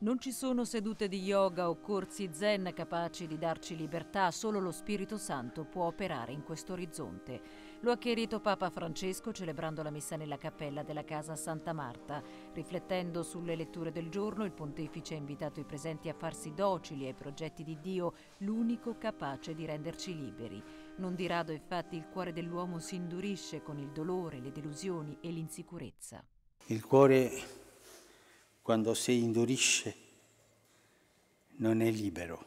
Non ci sono sedute di yoga o corsi zen capaci di darci libertà, solo lo Spirito Santo può operare in questo orizzonte. Lo ha chiarito Papa Francesco celebrando la messa nella cappella della casa Santa Marta. Riflettendo sulle letture del giorno, il pontefice ha invitato i presenti a farsi docili ai progetti di Dio, l'unico capace di renderci liberi. Non di rado infatti il cuore dell'uomo si indurisce con il dolore, le delusioni e l'insicurezza. Il cuore quando si indurisce, non è libero.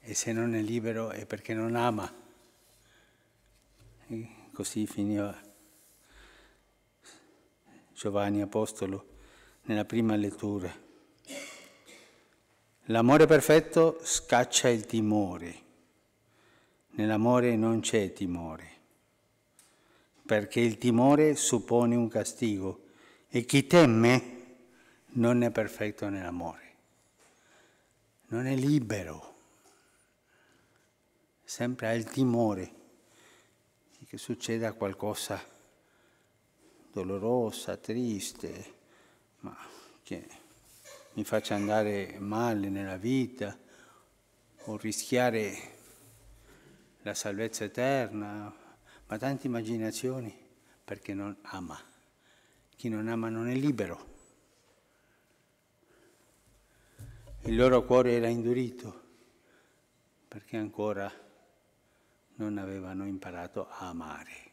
E se non è libero è perché non ama. E così finiva Giovanni Apostolo nella prima lettura. L'amore perfetto scaccia il timore. Nell'amore non c'è timore, perché il timore suppone un castigo e chi teme non è perfetto nell'amore, non è libero, sempre ha il timore che succeda qualcosa dolorosa, triste, ma che mi faccia andare male nella vita o rischiare la salvezza eterna, ma tante immaginazioni perché non ama. Chi non ama non è libero. Il loro cuore era indurito perché ancora non avevano imparato a amare.